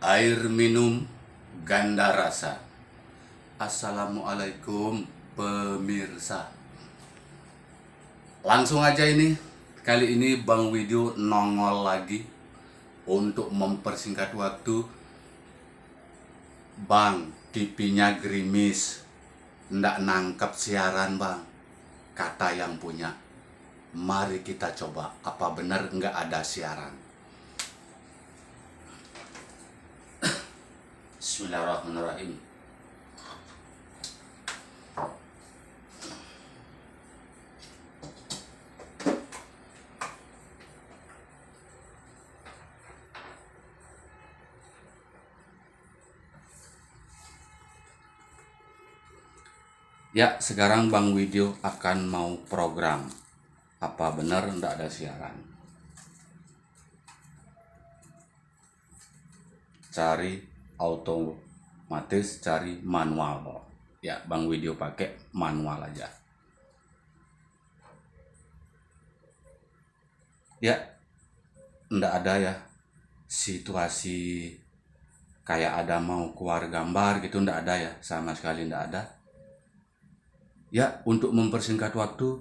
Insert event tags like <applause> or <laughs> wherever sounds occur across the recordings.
air minum ganda rasa. Assalamualaikum pemirsa. Langsung aja ini, kali ini Bang Video nongol lagi untuk mempersingkat waktu. Bang, tipinya gerimis, ndak nangkep siaran bang, kata yang punya. Mari kita coba, apa benar nggak ada siaran? Bismillahirrahmanirrahim. Ya, sekarang Bang Widyo akan mau program. Apa benar tidak ada siaran? Cari otomatis cari manual kok. ya Bang Video pakai manual aja ya ndak ada ya situasi kayak ada mau keluar gambar gitu ndak ada ya sama sekali ndak ada ya untuk mempersingkat waktu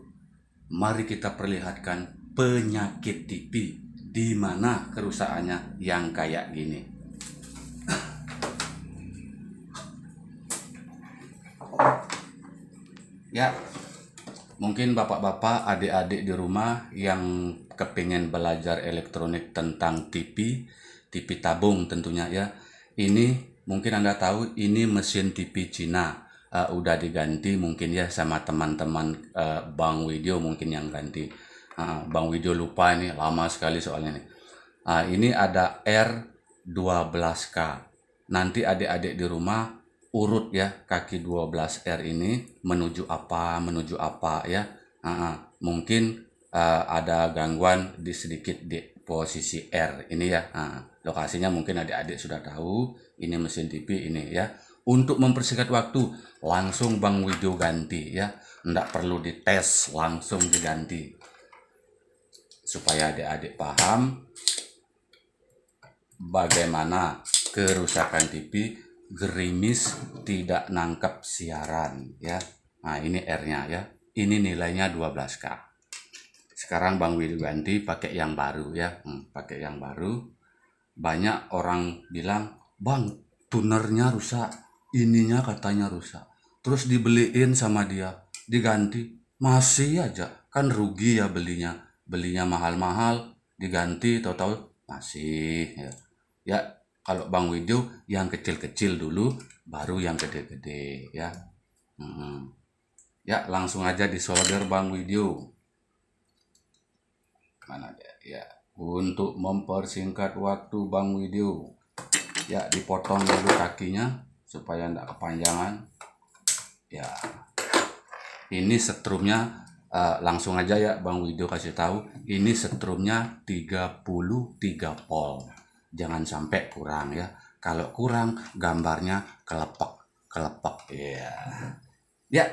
mari kita perlihatkan penyakit tipi di mana kerusakannya yang kayak gini ya mungkin bapak-bapak adik-adik di rumah yang kepingin belajar elektronik tentang TV TV tabung tentunya ya ini mungkin anda tahu ini mesin TV Cina uh, udah diganti mungkin ya sama teman-teman uh, Bang Widio mungkin yang ganti uh, Bang Widio lupa ini lama sekali soalnya ini uh, ini ada R12K nanti adik-adik di rumah urut ya kaki 12R ini menuju apa menuju apa ya uh, mungkin uh, ada gangguan di sedikit di posisi R ini ya uh, lokasinya mungkin adik-adik sudah tahu ini mesin TV ini ya untuk mempersingkat waktu langsung Bang Widjo ganti ya tidak perlu dites langsung diganti supaya adik-adik paham bagaimana kerusakan TV gerimis tidak nangkep siaran ya. Nah, ini R-nya ya. Ini nilainya 12K. Sekarang Bang Willy ganti pakai yang baru ya. Hmm, pakai yang baru. Banyak orang bilang, "Bang, tunernya rusak, ininya katanya rusak." Terus dibeliin sama dia, diganti, masih aja. Kan rugi ya belinya. Belinya mahal-mahal, diganti tahu-tahu masih ya. Ya, kalau Bang Widyo yang kecil-kecil dulu, baru yang gede-gede ya. Hmm. Ya langsung aja disolder Bang Widyo. Mana dia? Ya untuk mempersingkat waktu Bang Widyo, Ya dipotong dulu kakinya supaya tidak kepanjangan. Ya ini setrumnya uh, langsung aja ya Bang Widyo kasih tahu ini setrumnya 33 volt jangan sampai kurang ya kalau kurang gambarnya kelepek kelepek ya yeah. ya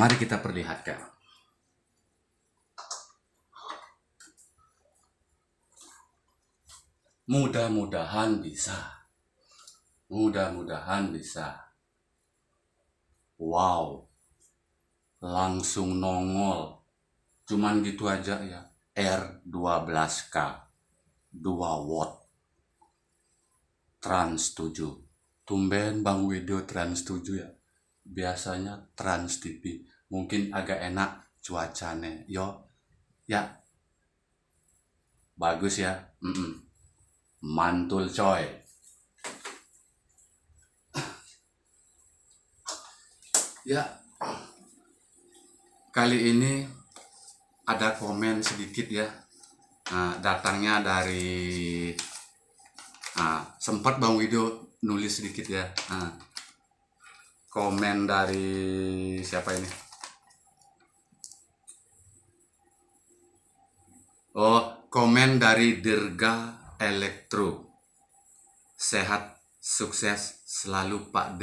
mari kita perlihatkan mudah-mudahan bisa mudah-mudahan bisa wow langsung nongol cuman gitu aja ya R12K 2 watt trans 7 tumben Bang Wido trans 7 ya biasanya trans TV mungkin agak enak cuacanya yo ya bagus ya mm -mm. mantul coy ya kali ini ada komen sedikit ya nah, datangnya dari Nah, sempat Bang Wido nulis sedikit ya. Nah, komen dari siapa ini? Oh, komen dari Dirga Elektro. Sehat, sukses selalu Pak D.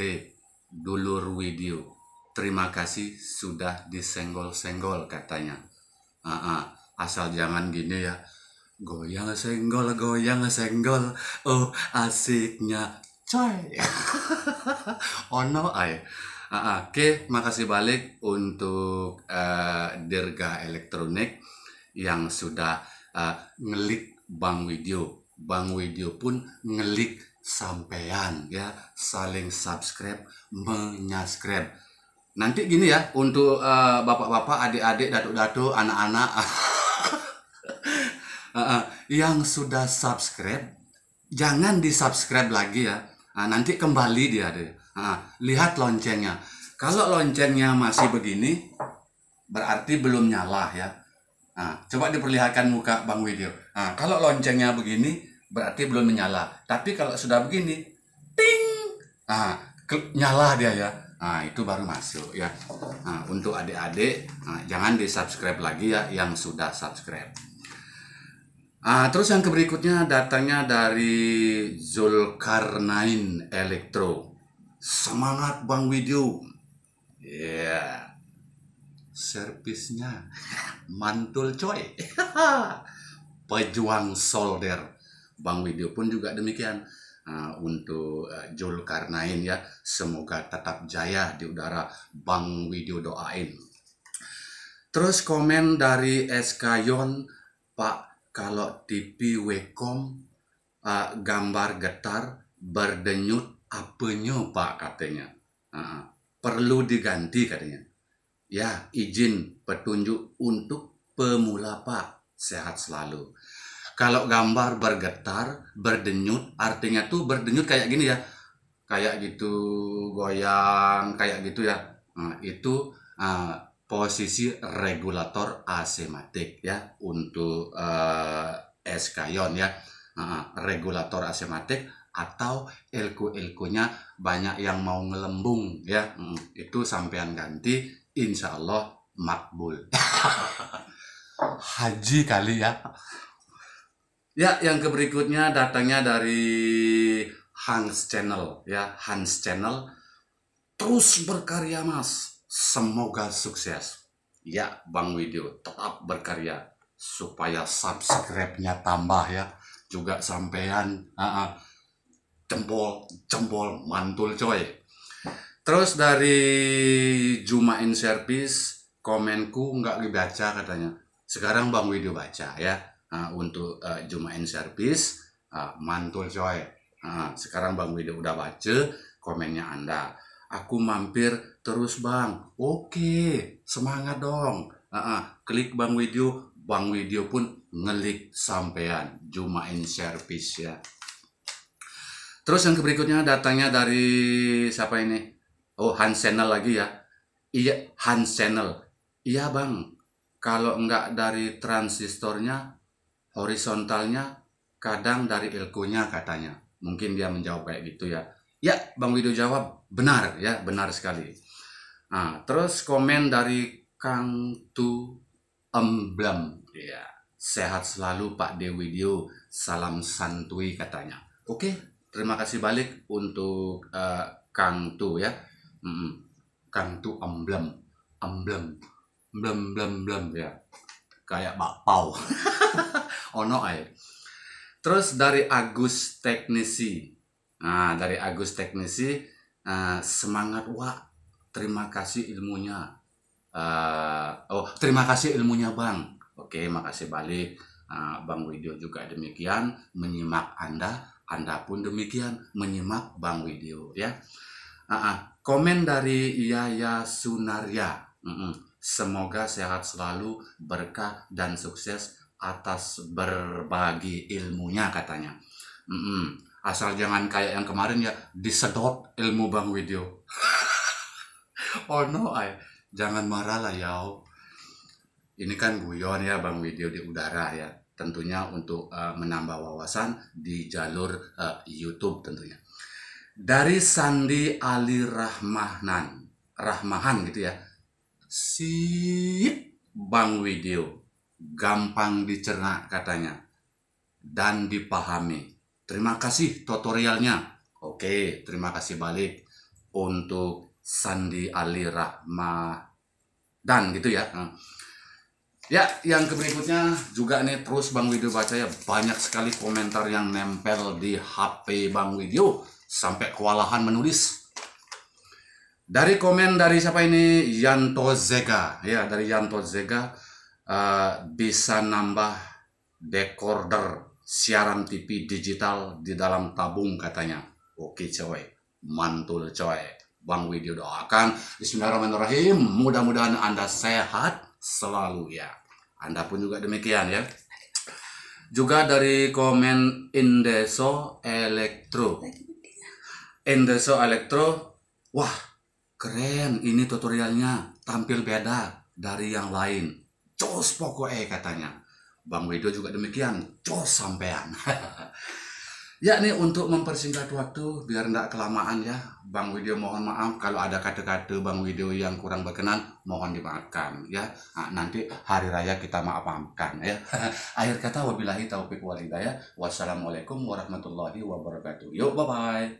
Dulur Widyo. Terima kasih sudah disenggol-senggol katanya. Uh -uh. Asal jangan gini ya. Goyang senggol, goyang senggol, oh asiknya coy. oh no, ay. Oke, makasih balik untuk uh, Dirga Elektronik yang sudah uh, eh, ngelik Bang video, Bang video pun ngelik sampean ya, saling subscribe, menyubscribe Nanti gini ya untuk eh, bapak-bapak, adik-adik, datuk-datuk, anak-anak. <laughs> Eh, eh, yang sudah subscribe jangan di subscribe lagi ya nah, nanti kembali dia deh nah, lihat loncengnya kalau loncengnya masih begini berarti belum nyala ya nah, coba diperlihatkan muka bang video nah, kalau loncengnya begini berarti belum menyala tapi kalau sudah begini ting nah, nyala dia ya Nah, itu baru masuk ya. Nah, untuk adik-adik, nah, jangan di-subscribe lagi ya yang sudah subscribe. Ah, terus yang berikutnya datangnya dari Zulkarnain Elektro. Semangat Bang Widyo. Ya. Yeah. Servisnya <laughs> mantul coy. <laughs> Pejuang solder. Bang Widyo pun juga demikian. Uh, untuk uh, Zulkarnain ya, semoga tetap jaya di udara Bang Widyo doain. Terus komen dari SK Yon, Pak kalau TV wekom uh, ah, gambar getar berdenyut apanya pak katanya uh, perlu diganti katanya ya izin petunjuk untuk pemula pak sehat selalu kalau gambar bergetar berdenyut artinya tuh berdenyut kayak gini ya kayak gitu goyang kayak gitu ya uh, itu uh, posisi regulator asematik ya untuk uh, eh, eskayon ya uh, regulator asematik atau elko-elkonya banyak yang mau ngelembung ya hmm, itu sampean ganti insya Allah makbul <laughs> haji kali ya ya yang berikutnya datangnya dari Hans Channel ya Hans Channel terus berkarya mas Semoga sukses. Ya, Bang Widyo, tetap berkarya supaya subscribe-nya tambah ya. Juga sampean uh, uh, jempol, jempol, mantul coy. Terus dari Jumain Service, komenku nggak dibaca katanya. Sekarang Bang Widyo baca ya. Uh, untuk uh, Jumain Service, uh, mantul coy. Uh, sekarang Bang Widyo udah baca komennya Anda. Aku mampir terus bang oke semangat dong uh -uh. klik bang video bang video pun ngelik sampean jumain service ya terus yang berikutnya datangnya dari siapa ini oh Hans Channel lagi ya iya Hans Channel iya bang kalau enggak dari transistornya horizontalnya kadang dari nya katanya mungkin dia menjawab kayak gitu ya ya bang Widyo jawab benar ya benar sekali Nah, terus komen dari Kang Tu emblem Ya, sehat selalu Pak Dio. Salam santui katanya. Oke, terima kasih balik untuk uh, Kang Tu ya. Mm Kang Tu emblem emblem emblem emblem emblem ya. Kayak bakpao. <laughs> ono no, ayo. Terus dari Agus Teknisi. Nah, dari Agus Teknisi uh, semangat wak terima kasih ilmunya uh, oh terima kasih ilmunya bang oke makasih balik uh, bang Widyo juga demikian menyimak anda anda pun demikian menyimak bang Widyo ya uh, uh, komen dari Yaya Sunaria mm -mm. semoga sehat selalu berkah dan sukses atas berbagi ilmunya katanya mm -mm. asal jangan kayak yang kemarin ya disedot ilmu bang Widyo <laughs> <laughs> oh no ay jangan marah lah ya. ini kan guyon ya bang video di udara ya tentunya untuk uh, menambah wawasan di jalur uh, YouTube tentunya dari Sandi Ali Rahmanan Rahmahan gitu ya si Bang Video gampang dicerna katanya dan dipahami terima kasih tutorialnya oke terima kasih balik untuk Sandi Ali Rahma dan gitu ya. Nah. Ya, yang berikutnya juga nih terus Bang Widyo baca ya banyak sekali komentar yang nempel di HP Bang Widyo sampai kewalahan menulis. Dari komen dari siapa ini Yanto Zega ya dari Yanto Zega uh, bisa nambah decoder siaran TV digital di dalam tabung katanya. Oke cewek mantul cewek. Bang Widyo doakan Bismillahirrahmanirrahim mudah-mudahan Anda sehat selalu ya Anda pun juga demikian ya juga dari komen Indeso Elektro. Indeso Elektro, wah keren ini tutorialnya tampil beda dari yang lain cos pokoknya katanya Bang Widyo juga demikian cos sampean <laughs> Ya nih untuk mempersingkat waktu biar tidak kelamaan ya Bang Video mohon maaf kalau ada kata-kata Bang Video yang kurang berkenan mohon dimaafkan ya nah, nanti hari raya kita maafkan ya <laughs> akhir kata wabillahi taufiq walhidayah wassalamualaikum warahmatullahi wabarakatuh yuk bye bye